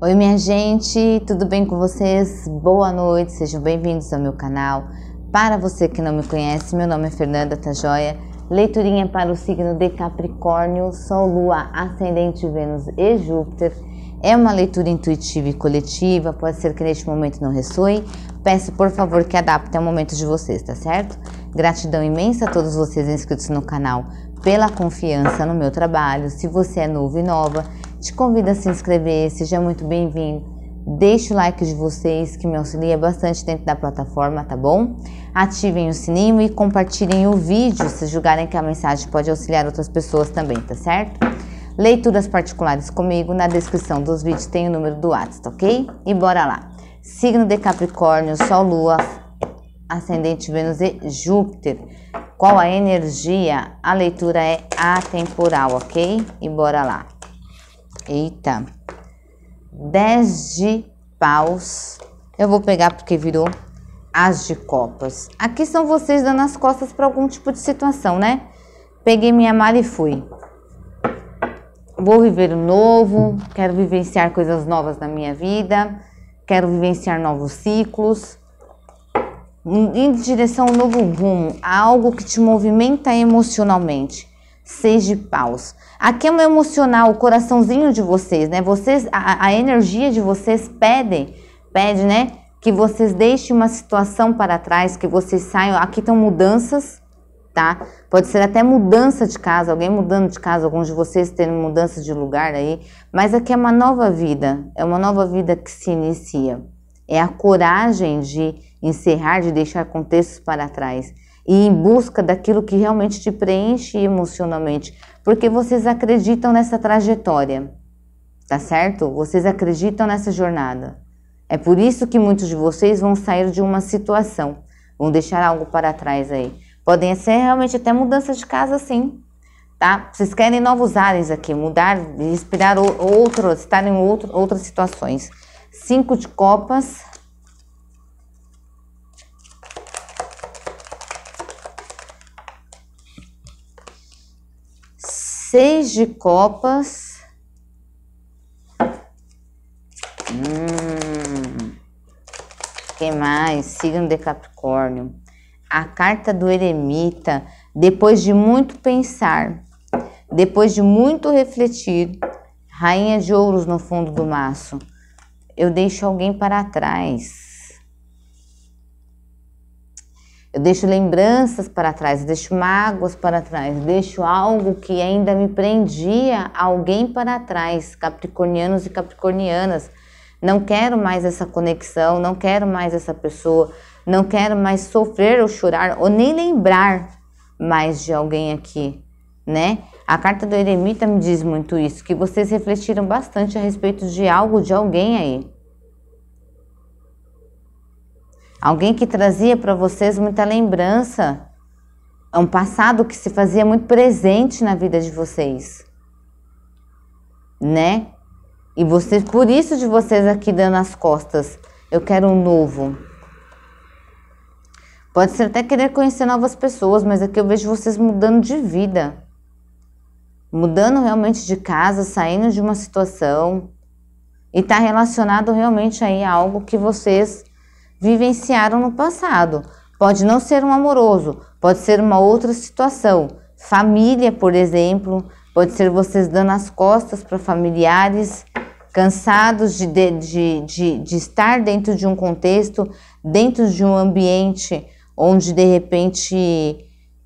Oi, minha gente, tudo bem com vocês? Boa noite, sejam bem-vindos ao meu canal. Para você que não me conhece, meu nome é Fernanda Tajoia, leiturinha para o signo de Capricórnio, Sol, Lua, Ascendente, Vênus e Júpiter. É uma leitura intuitiva e coletiva, pode ser que neste momento não ressoe. Peço, por favor, que adapte ao momento de vocês, tá certo? Gratidão imensa a todos vocês inscritos no canal pela confiança no meu trabalho. Se você é novo e nova, te convido a se inscrever, seja muito bem-vindo. Deixe o like de vocês que me auxilia bastante dentro da plataforma, tá bom? Ativem o sininho e compartilhem o vídeo se julgarem que a mensagem pode auxiliar outras pessoas também, tá certo? Leituras particulares comigo, na descrição dos vídeos tem o número do WhatsApp, tá ok? E bora lá! Signo de Capricórnio, Sol, Lua, ascendente Vênus e Júpiter. Qual a energia? A leitura é atemporal, ok? E bora lá. Eita. 10 de paus. Eu vou pegar porque virou as de copas. Aqui são vocês dando as costas para algum tipo de situação, né? Peguei minha mala e fui. Vou viver o novo, quero vivenciar coisas novas na minha vida, quero vivenciar novos ciclos. Indo em direção a um novo rumo, algo que te movimenta emocionalmente seis de paus. é um emocional, o coraçãozinho de vocês, né? Vocês, a, a energia de vocês pedem, pede, né? Que vocês deixem uma situação para trás, que vocês saiam. Aqui estão mudanças, tá? Pode ser até mudança de casa, alguém mudando de casa, alguns de vocês tendo mudança de lugar aí. Mas aqui é uma nova vida, é uma nova vida que se inicia. É a coragem de encerrar, de deixar contextos para trás e em busca daquilo que realmente te preenche emocionalmente, porque vocês acreditam nessa trajetória, tá certo? Vocês acreditam nessa jornada. É por isso que muitos de vocês vão sair de uma situação, vão deixar algo para trás aí. Podem ser realmente até mudança de casa, sim, tá? Vocês querem novos ares aqui, mudar, respirar outro, estar em outro, outras situações. Cinco de copas, seis de copas. Hum, que mais? Signo de Capricórnio. A carta do eremita, depois de muito pensar, depois de muito refletir, rainha de ouros no fundo do maço. Eu deixo alguém para trás. Eu deixo lembranças para trás, eu deixo mágoas para trás, deixo algo que ainda me prendia alguém para trás, capricornianos e capricornianas. Não quero mais essa conexão, não quero mais essa pessoa, não quero mais sofrer ou chorar ou nem lembrar mais de alguém aqui, né? A carta do eremita me diz muito isso, que vocês refletiram bastante a respeito de algo, de alguém aí. alguém que trazia para vocês muita lembrança, é um passado que se fazia muito presente na vida de vocês, né? E vocês, por isso de vocês aqui dando as costas, eu quero um novo. Pode ser até querer conhecer novas pessoas, mas aqui eu vejo vocês mudando de vida. Mudando realmente de casa, saindo de uma situação. E está relacionado realmente aí a algo que vocês vivenciaram no passado. Pode não ser um amoroso, pode ser uma outra situação. Família, por exemplo, pode ser vocês dando as costas para familiares, cansados de, de, de, de, estar dentro de um contexto, dentro de um ambiente onde de repente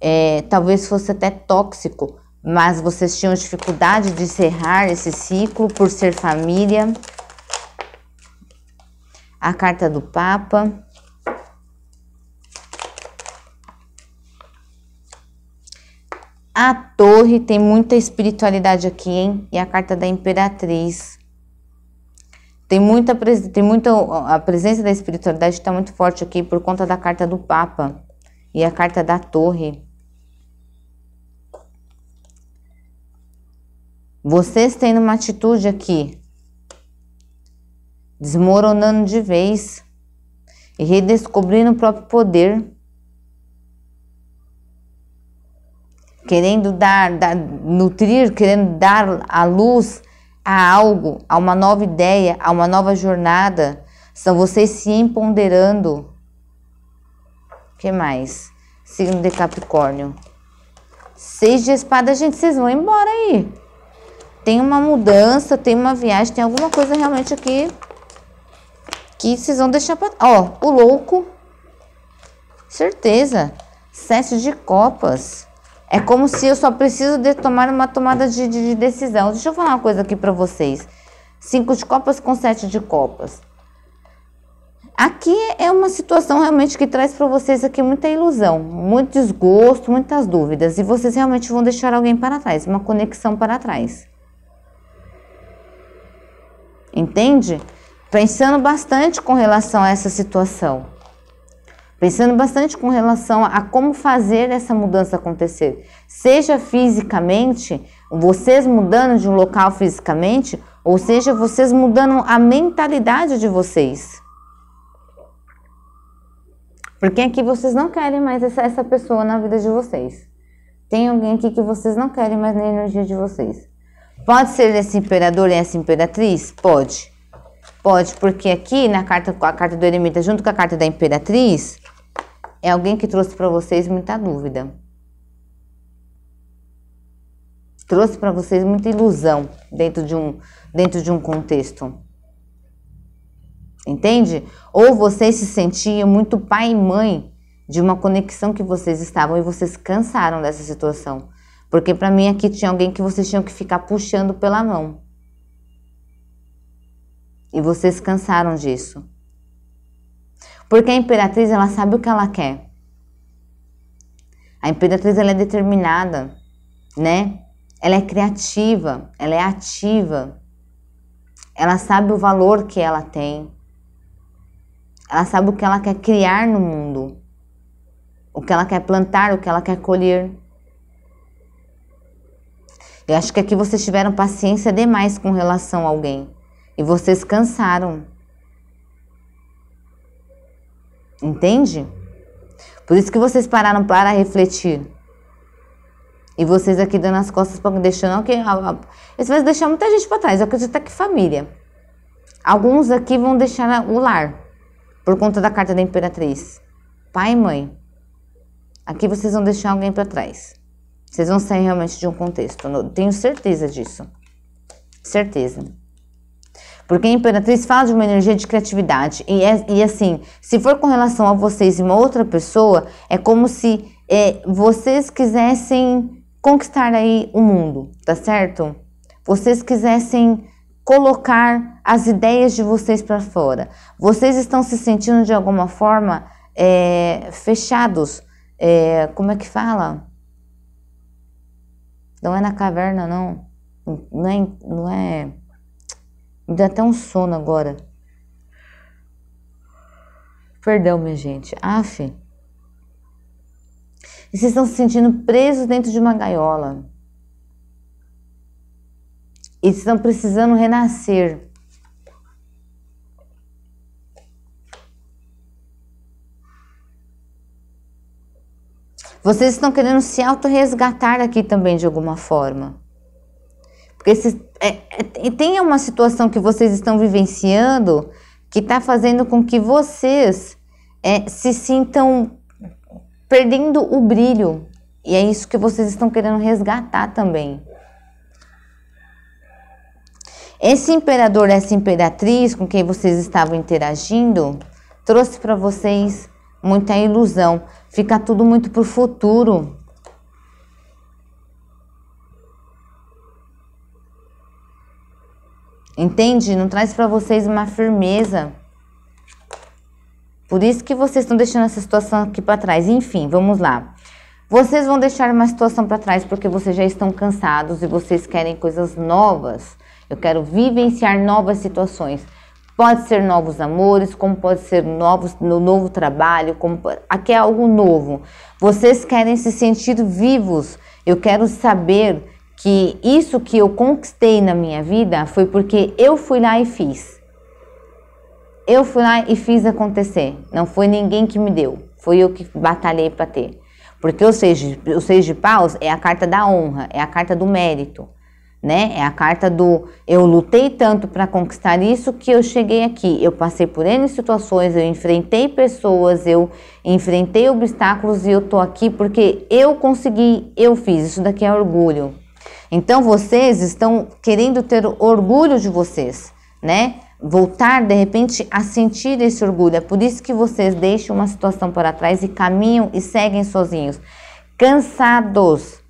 é, talvez fosse até tóxico, mas vocês tinham dificuldade de encerrar esse ciclo por ser família a carta do Papa. A torre tem muita espiritualidade aqui, hein? E a carta da imperatriz. Tem muita, tem muita a presença da espiritualidade está muito forte aqui por conta da carta do Papa e a carta da Torre. Vocês têm uma atitude aqui desmoronando de vez e redescobrindo o próprio poder, querendo dar, dar nutrir, querendo dar a luz a algo, a uma nova ideia, a uma nova jornada. São vocês se empoderando. O que mais? Signo de Capricórnio. Seis de espada, gente, vocês vão embora aí. Tem uma mudança, tem uma viagem, tem alguma coisa realmente aqui que vocês vão deixar para Ó, o louco. Certeza. Sete de copas. É como se eu só preciso de tomar uma tomada de, de, de decisão. Deixa eu falar uma coisa aqui para vocês. Cinco de copas com sete de copas. Aqui é uma situação realmente que traz para vocês aqui muita ilusão, muito desgosto, muitas dúvidas. E vocês realmente vão deixar alguém para trás, uma conexão para trás. Entende? pensando bastante com relação a essa situação, pensando bastante com relação a como fazer essa mudança acontecer, seja fisicamente, vocês mudando de um local fisicamente, ou seja, vocês mudando a mentalidade de vocês. Porque aqui vocês não querem mais essa, essa pessoa na vida de vocês. Tem alguém aqui que vocês não querem mais na energia de vocês. Pode ser esse imperador e essa imperatriz? Pode. Pode, porque aqui na carta, a carta do eremita junto com a carta da imperatriz, é alguém que trouxe para vocês muita dúvida. Trouxe para vocês muita ilusão dentro de um dentro de um contexto. Entende? Ou vocês se sentiam muito pai e mãe de uma conexão que vocês estavam e vocês cansaram dessa situação. Porque para mim aqui tinha alguém que vocês tinham que ficar puxando pela mão. E vocês cansaram disso. Porque a imperatriz, ela sabe o que ela quer. A imperatriz, ela é determinada, né? Ela é criativa, ela é ativa. Ela sabe o valor que ela tem. Ela sabe o que ela quer criar no mundo. O que ela quer plantar, o que ela quer colher. Eu acho que aqui vocês tiveram paciência demais com relação a alguém. E vocês cansaram. Entende? Por isso que vocês pararam para refletir. E vocês aqui dando as costas para deixar okay, isso vai deixar muita gente para trás. Eu acredito até que família. Alguns aqui vão deixar o lar por conta da carta da imperatriz. Pai e mãe. Aqui vocês vão deixar alguém para trás. Vocês vão sair realmente de um contexto. Tenho certeza disso. Certeza. Porque a Imperatriz fala de uma energia de criatividade. E, é, e assim, se for com relação a vocês e uma outra pessoa, é como se é, vocês quisessem conquistar aí o mundo, tá certo? Vocês quisessem colocar as ideias de vocês para fora. Vocês estão se sentindo de alguma forma é, fechados. É, como é que fala? Não é na caverna, não. Não é, não é me dá até um sono agora. Perdão, minha gente. Aff. E vocês estão se sentindo presos dentro de uma gaiola. E estão precisando renascer. Vocês estão querendo se auto-resgatar aqui também de alguma forma. Porque vocês é, é tem uma situação que vocês estão vivenciando que está fazendo com que vocês é, se sintam perdendo o brilho. E é isso que vocês estão querendo resgatar também. Esse imperador, essa imperatriz com quem vocês estavam interagindo, trouxe para vocês muita ilusão. Fica tudo muito para o futuro. Entende? Não traz para vocês uma firmeza. Por isso que vocês estão deixando essa situação aqui para trás. Enfim, vamos lá. Vocês vão deixar uma situação para trás porque vocês já estão cansados e vocês querem coisas novas. Eu quero vivenciar novas situações. Pode ser novos amores, como pode ser novos no novo trabalho, como aqui é algo novo. Vocês querem se sentir vivos. Eu quero saber que isso que eu conquistei na minha vida foi porque eu fui lá e fiz. Eu fui lá e fiz acontecer. Não foi ninguém que me deu, foi eu que batalhei para ter. Porque o seis, de, o seis de paus é a carta da honra, é a carta do mérito, né? É a carta do eu lutei tanto para conquistar isso que eu cheguei aqui. Eu passei por N situações, eu enfrentei pessoas, eu enfrentei obstáculos e eu tô aqui porque eu consegui, eu fiz. Isso daqui é orgulho. Então vocês estão querendo ter orgulho de vocês, né? Voltar de repente a sentir esse orgulho. É por isso que vocês deixam uma situação para trás e caminham e seguem sozinhos, cansados,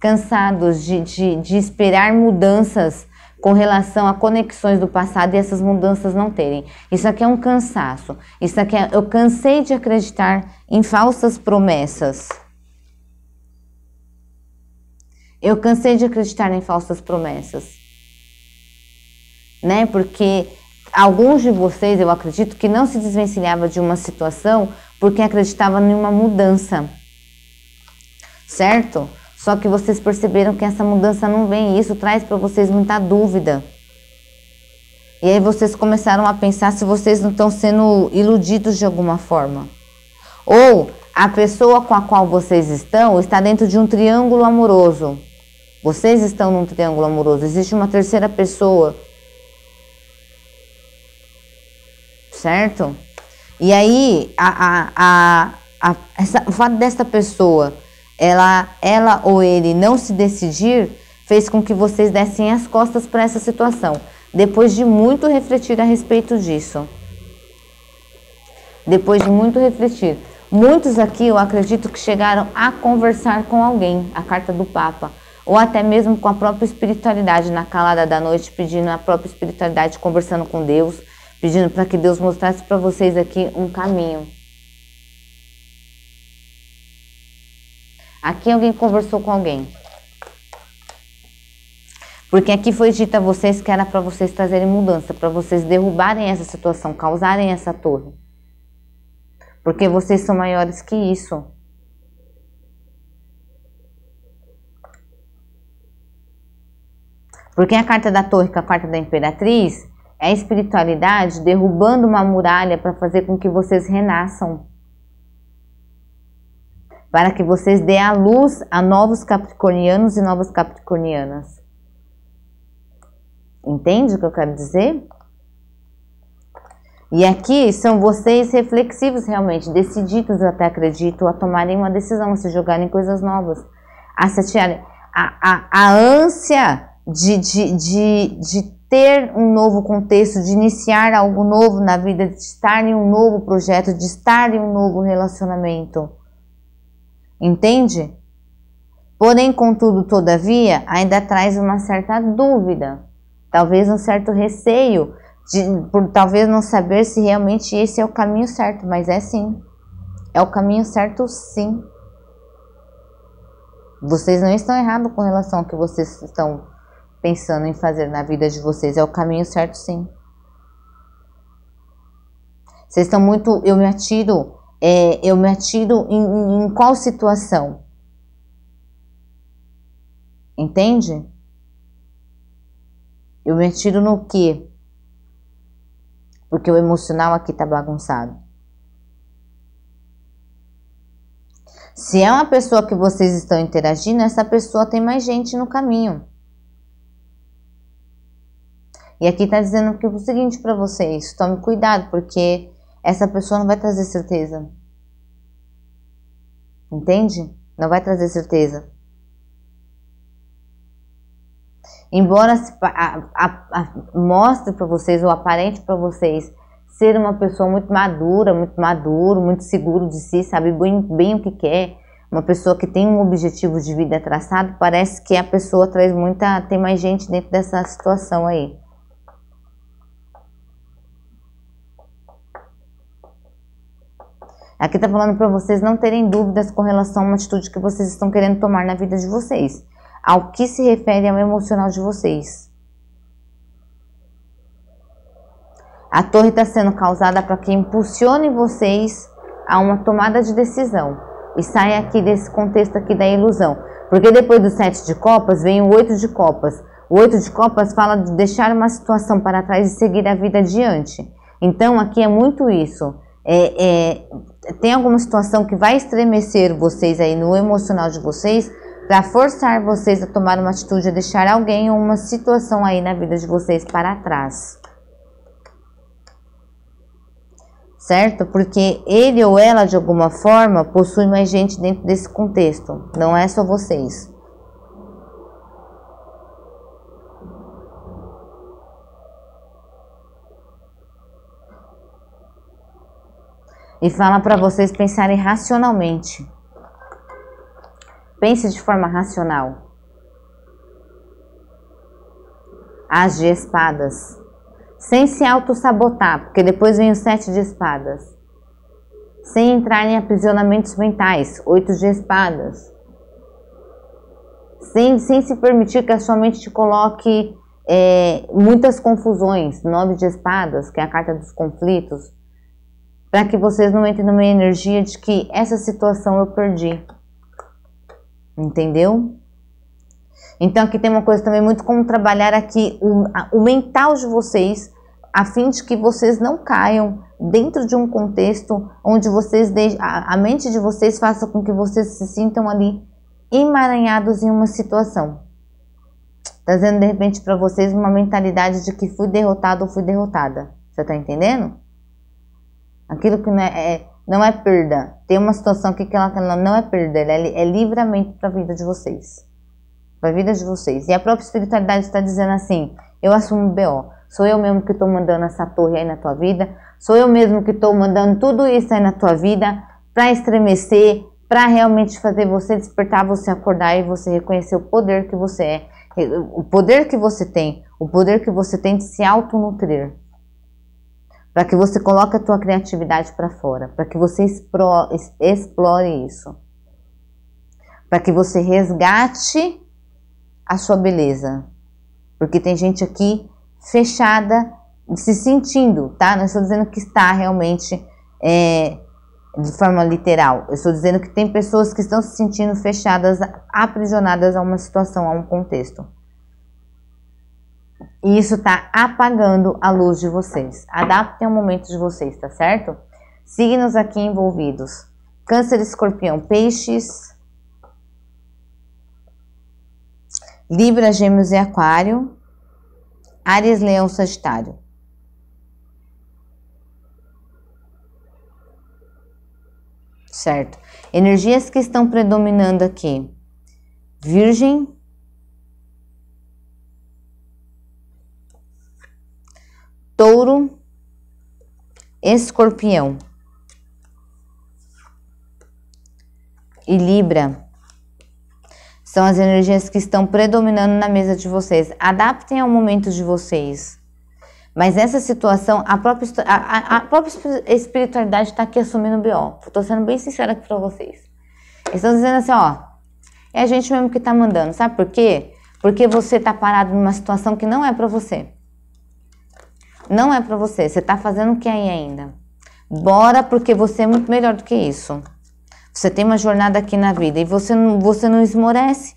cansados de, de, de esperar mudanças com relação a conexões do passado e essas mudanças não terem. Isso aqui é um cansaço. Isso aqui é, eu cansei de acreditar em falsas promessas. Eu cansei de acreditar em falsas promessas. Né? Porque alguns de vocês, eu acredito, que não se desvencilhava de uma situação porque acreditava em uma mudança. Certo? Só que vocês perceberam que essa mudança não vem e isso traz para vocês muita dúvida. E aí vocês começaram a pensar se vocês não estão sendo iludidos de alguma forma. Ou a pessoa com a qual vocês estão está dentro de um triângulo amoroso. Vocês estão num triângulo amoroso. Existe uma terceira pessoa. Certo? E aí, a, a, a, essa, o fato desta pessoa, ela, ela ou ele não se decidir, fez com que vocês dessem as costas para essa situação. Depois de muito refletir a respeito disso. Depois de muito refletir. Muitos aqui, eu acredito que chegaram a conversar com alguém, a carta do Papa ou até mesmo com a própria espiritualidade, na calada da noite, pedindo a própria espiritualidade, conversando com Deus, pedindo para que Deus mostrasse para vocês aqui um caminho. Aqui alguém conversou com alguém. Porque aqui foi dito a vocês que era para vocês trazerem mudança, para vocês derrubarem essa situação, causarem essa torre. Porque vocês são maiores que isso. Porque a carta da torre com é a carta da imperatriz é a espiritualidade derrubando uma muralha para fazer com que vocês renasçam. Para que vocês dê a luz a novos capricornianos e novas capricornianas. Entende o que eu quero dizer? E aqui são vocês reflexivos realmente, decididos, eu até acredito, a tomarem uma decisão, a se jogarem coisas novas, a se A, a, a ânsia de, de, de, de ter um novo contexto, de iniciar algo novo na vida, de estar em um novo projeto, de estar em um novo relacionamento. Entende? Porém, contudo, todavia, ainda traz uma certa dúvida, talvez um certo receio, de, por talvez não saber se realmente esse é o caminho certo, mas é sim. É o caminho certo, sim. Vocês não estão errados com relação ao que vocês estão pensando em fazer na vida de vocês é o caminho certo, sim. Vocês estão muito. Eu me atiro. É, eu me atiro em, em, em qual situação? Entende? Eu me atiro no quê? Porque o emocional aqui tá bagunçado. Se é uma pessoa que vocês estão interagindo, essa pessoa tem mais gente no caminho. E aqui está dizendo que é o seguinte para vocês: tome cuidado, porque essa pessoa não vai trazer certeza. Entende? Não vai trazer certeza. Embora a, a, a, mostre para vocês ou aparente para vocês ser uma pessoa muito madura, muito maduro, muito seguro de si, sabe bem, bem o que quer, uma pessoa que tem um objetivo de vida traçado, parece que a pessoa traz muita, tem mais gente dentro dessa situação aí. Aqui está falando para vocês não terem dúvidas com relação a uma atitude que vocês estão querendo tomar na vida de vocês. Ao que se refere ao emocional de vocês. A torre está sendo causada para que impulsione vocês a uma tomada de decisão. E saia aqui desse contexto aqui da ilusão. Porque depois do sete de copas, vem o oito de copas. O oito de copas fala de deixar uma situação para trás e seguir a vida adiante. Então aqui é muito isso é, é, tem alguma situação que vai estremecer vocês aí no emocional de vocês para forçar vocês a tomar uma atitude, a deixar alguém ou uma situação aí na vida de vocês para trás. Certo? Porque ele ou ela, de alguma forma, possui mais gente dentro desse contexto, não é só vocês. e fala para vocês pensarem racionalmente. Pense de forma racional. As de espadas. Sem se auto-sabotar, porque depois vem o sete de espadas. Sem entrar em aprisionamentos mentais, oito de espadas. Sem, sem se permitir que a sua mente te coloque é, muitas confusões, nove de espadas, que é a carta dos conflitos para que vocês não entrem numa energia de que essa situação eu perdi. Entendeu? Então aqui tem uma coisa também muito como trabalhar aqui o, a, o mental de vocês, a fim de que vocês não caiam dentro de um contexto onde vocês a, a mente de vocês faça com que vocês se sintam ali emaranhados em uma situação. Trazendo tá de repente para vocês uma mentalidade de que fui derrotado ou fui derrotada. Você tá entendendo? Aquilo que não é, é não é perda. Tem uma situação aqui que ela, ela não é perda, ela é, é livramento para a vida de vocês. Para a vida de vocês. E a própria espiritualidade está dizendo assim: eu assumo o BO. Sou eu mesmo que estou mandando essa torre aí na tua vida. Sou eu mesmo que estou mandando tudo isso aí na tua vida para estremecer, para realmente fazer você despertar, você acordar e você reconhecer o poder que você é, o poder que você tem, o poder que você tem de se autonutrir para que você coloque a tua criatividade para fora, para que você explore isso, para que você resgate a sua beleza, porque tem gente aqui fechada, se sentindo, tá? Não estou dizendo que está realmente é, de forma literal. Eu estou dizendo que tem pessoas que estão se sentindo fechadas, aprisionadas a uma situação, a um contexto. E isso está apagando a luz de vocês. Adaptem o momento de vocês, tá certo? Signos aqui envolvidos: Câncer, Escorpião, Peixes, Libra, Gêmeos e Aquário, Ares, Leão, Sagitário. Certo. Energias que estão predominando aqui: Virgem, touro, escorpião e libra. São as energias que estão predominando na mesa de vocês. Adaptem ao momento de vocês. Mas essa situação, a própria, a, a própria espiritualidade está aqui assumindo o B.O. Estou sendo bem sincera aqui para vocês. Estão dizendo assim, ó, é a gente mesmo que está mandando. Sabe por quê? Porque você está parado numa situação que não é para você. Não é para você. Você tá fazendo o que aí ainda? Bora, porque você é muito melhor do que isso. Você tem uma jornada aqui na vida e você não, você não esmorece.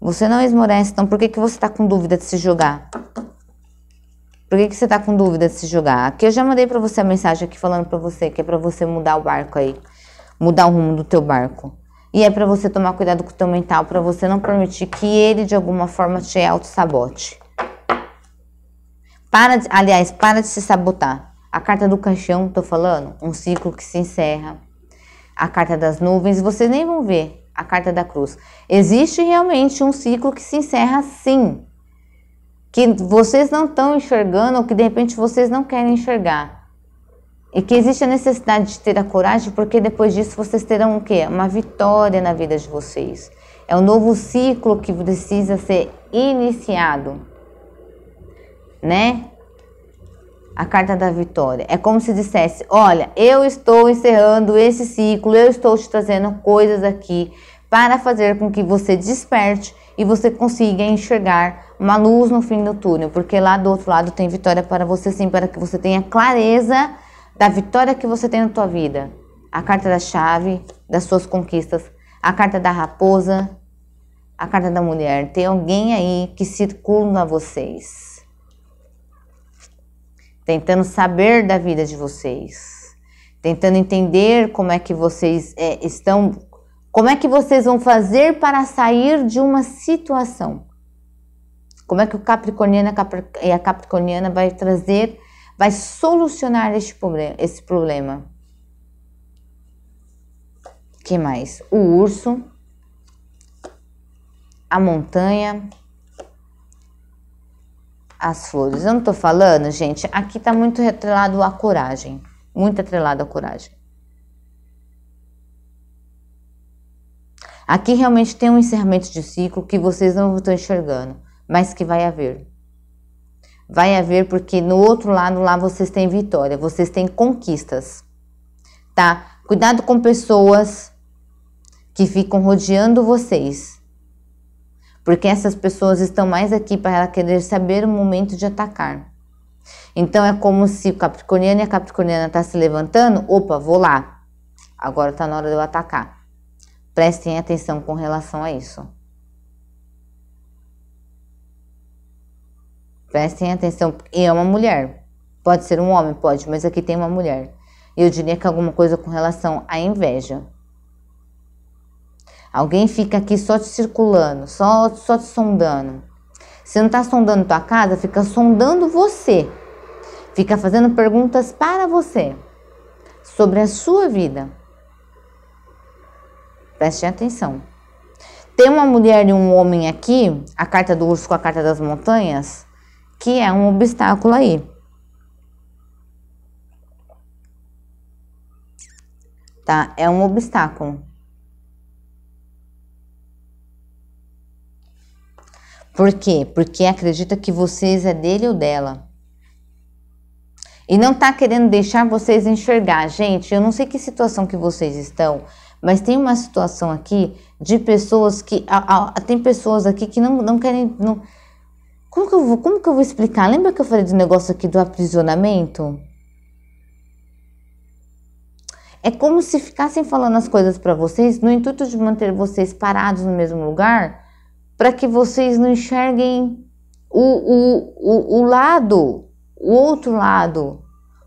Você não esmorece, então por que, que você está com dúvida de se jogar? Por que, que você está com dúvida de se jogar? Aqui eu já mandei para você a mensagem aqui falando para você que é para você mudar o barco aí, mudar o rumo do teu barco. E é para você tomar cuidado com o teu mental, para você não permitir que ele de alguma forma te auto-sabote. Para de, aliás, para de se sabotar. A carta do caixão, tô falando, um ciclo que se encerra. A carta das nuvens, vocês nem vão ver. A carta da cruz. Existe realmente um ciclo que se encerra sim. Que vocês não estão enxergando ou que de repente vocês não querem enxergar. E que existe a necessidade de ter a coragem, porque depois disso vocês terão o quê? Uma vitória na vida de vocês. É um novo ciclo que precisa ser iniciado né? A carta da vitória. É como se dissesse: Olha, eu estou encerrando esse ciclo, eu estou te trazendo coisas aqui para fazer com que você desperte e você consiga enxergar uma luz no fim do túnel, porque lá do outro lado tem vitória para você sim, para que você tenha clareza da vitória que você tem na tua vida. A carta da chave, das suas conquistas, a carta da raposa, a carta da mulher. Tem alguém aí que circula vocês tentando saber da vida de vocês, tentando entender como é que vocês é, estão, como é que vocês vão fazer para sair de uma situação. Como é que o capricorniano e a capricorniana vai trazer, vai solucionar este problema, esse problema? que mais? O urso, a montanha, as flores. Eu não tô falando, gente, aqui tá muito atrelado à coragem. Muito atrelado à coragem. Aqui realmente tem um encerramento de ciclo que vocês não estão enxergando, mas que vai haver. Vai haver porque no outro lado lá vocês têm vitória, vocês têm conquistas, tá? Cuidado com pessoas que ficam rodeando vocês, porque essas pessoas estão mais aqui para ela querer saber o momento de atacar. Então é como se o Capricorniano e a Capricorniana está se levantando, opa, vou lá, agora está na hora de eu atacar. Prestem atenção com relação a isso. Prestem atenção, e é uma mulher, pode ser um homem, pode, mas aqui tem uma mulher. Eu diria que é alguma coisa com relação à inveja. Alguém fica aqui só te circulando, só, só te sondando. Se não está sondando tua casa, fica sondando você. Fica fazendo perguntas para você sobre a sua vida. Preste atenção. Tem uma mulher e um homem aqui, a carta do urso com a carta das montanhas, que é um obstáculo aí. Tá? É um obstáculo. Por quê? Porque acredita que vocês é dele ou dela. E não está querendo deixar vocês enxergar. Gente, eu não sei que situação que vocês estão, mas tem uma situação aqui de pessoas que. A, a, tem pessoas aqui que não, não querem. Não... Como, que eu vou, como que eu vou explicar? Lembra que eu falei do negócio aqui do aprisionamento? É como se ficassem falando as coisas para vocês no intuito de manter vocês parados no mesmo lugar para que vocês não enxerguem o, o, o, o lado, o outro lado.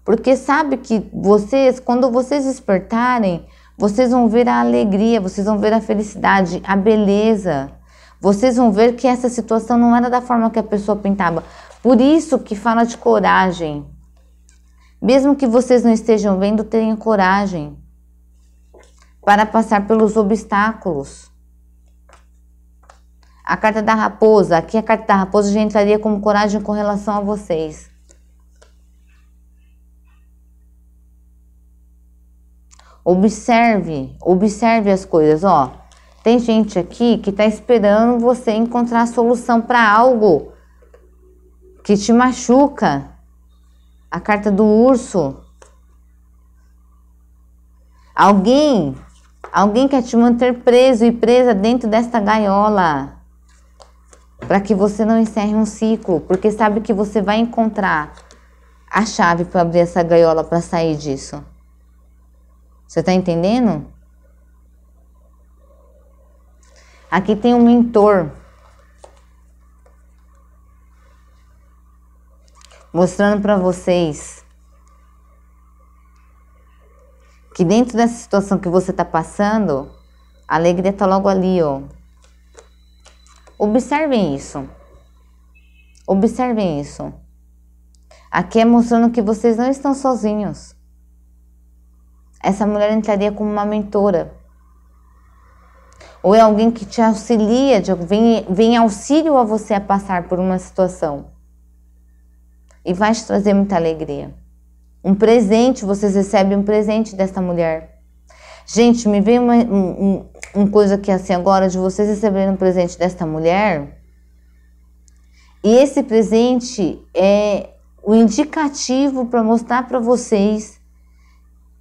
Porque sabe que vocês, quando vocês despertarem, vocês vão ver a alegria, vocês vão ver a felicidade, a beleza. Vocês vão ver que essa situação não era da forma que a pessoa pintava. Por isso que fala de coragem. Mesmo que vocês não estejam vendo, tenham coragem para passar pelos obstáculos. A carta da raposa, aqui a carta da raposa já entraria como coragem com relação a vocês. Observe, observe as coisas, ó. Tem gente aqui que tá esperando você encontrar solução para algo que te machuca. A carta do urso. Alguém, alguém quer te manter preso e presa dentro desta gaiola para que você não encerre um ciclo, porque sabe que você vai encontrar a chave para abrir essa gaiola para sair disso. Você está entendendo? Aqui tem um mentor mostrando para vocês que dentro dessa situação que você está passando, a alegria está logo ali, ó. Observem isso. Observem isso. Aqui é mostrando que vocês não estão sozinhos. Essa mulher entraria como uma mentora. Ou é alguém que te auxilia, vem, vem auxílio a você a passar por uma situação. E vai te trazer muita alegria. Um presente, vocês recebem um presente dessa mulher. Gente, me veio uma, um, coisa aqui assim agora de vocês receberem um presente desta mulher. E esse presente é o indicativo para mostrar para vocês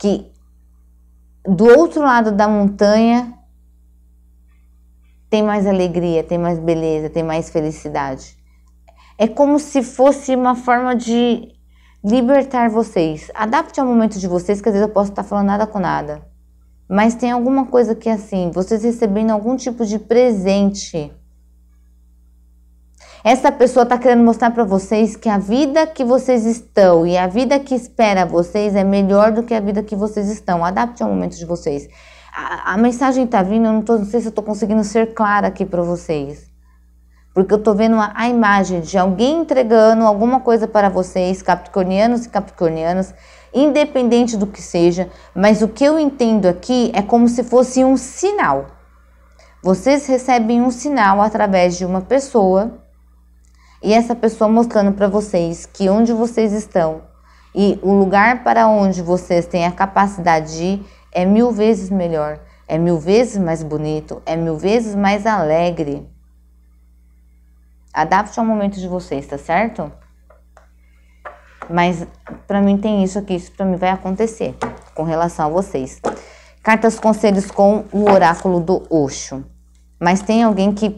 que do outro lado da montanha tem mais alegria, tem mais beleza, tem mais felicidade. É como se fosse uma forma de libertar vocês. Adapte ao momento de vocês, que às vezes eu posso estar falando nada com nada. Mas tem alguma coisa que é assim, vocês recebendo algum tipo de presente. Essa pessoa está querendo mostrar para vocês que a vida que vocês estão e a vida que espera vocês é melhor do que a vida que vocês estão. Adapte ao momento de vocês. A, a mensagem está vindo, eu não, tô, não sei se eu estou conseguindo ser clara aqui para vocês porque eu estou vendo a, a, imagem de alguém entregando alguma coisa para vocês, capricornianos e capricornianas, independente do que seja, mas o que eu entendo aqui é como se fosse um sinal. Vocês recebem um sinal através de uma pessoa e essa pessoa mostrando para vocês que onde vocês estão e o lugar para onde vocês têm a capacidade de ir é mil vezes melhor, é mil vezes mais bonito, é mil vezes mais alegre. Adapte ao momento de vocês, tá certo? Mas para mim tem isso aqui, isso para mim vai acontecer com relação a vocês. Cartas conselhos com o oráculo do Oxo. Mas tem alguém que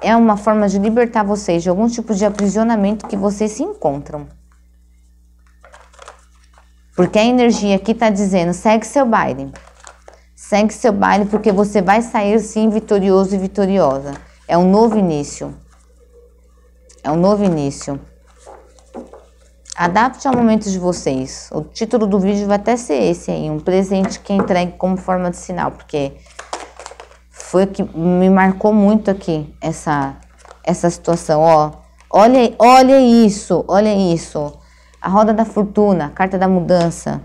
é uma forma de libertar vocês de algum tipo de aprisionamento que vocês se encontram. Porque a energia aqui está dizendo, segue seu baile. Segue seu baile porque você vai sair sim vitorioso e vitoriosa. É um novo início. É um novo início. Adapte ao momento de vocês. O título do vídeo vai até ser esse aí, um presente que é entregue como forma de sinal, porque foi o que me marcou muito aqui essa essa situação, ó. Olha, olha isso, olha isso. A roda da fortuna, a carta da mudança,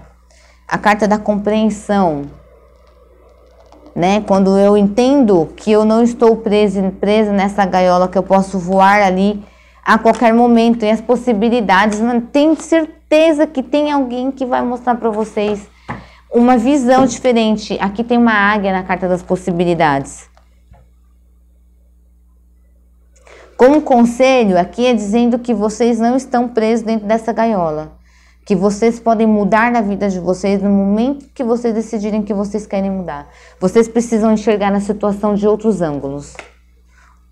a carta da compreensão. Né? Quando eu entendo que eu não estou preso, presa nessa gaiola, que eu posso voar ali a qualquer momento e as possibilidades, mas tenho certeza que tem alguém que vai mostrar para vocês uma visão diferente. Aqui tem uma águia na carta das possibilidades. Como conselho, aqui é dizendo que vocês não estão presos dentro dessa gaiola. Que vocês podem mudar na vida de vocês no momento que vocês decidirem que vocês querem mudar. Vocês precisam enxergar a situação de outros ângulos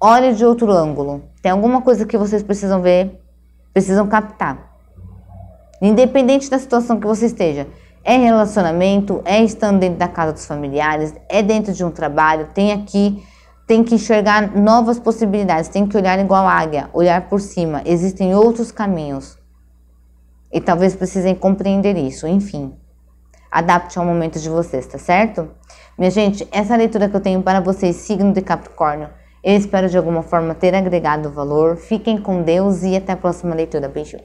olhe de outro ângulo. Tem alguma coisa que vocês precisam ver, precisam captar. Independente da situação que você esteja. É relacionamento, é estando dentro da casa dos familiares, é dentro de um trabalho, tem aqui, tem que enxergar novas possibilidades, tem que olhar igual águia, olhar por cima. Existem outros caminhos. E talvez precisem compreender isso, enfim adapte ao momento de vocês, tá certo? Minha gente, essa é leitura que eu tenho para vocês, signo de Capricórnio, eu espero de alguma forma ter agregado valor. Fiquem com Deus e até a próxima leitura. Beijo.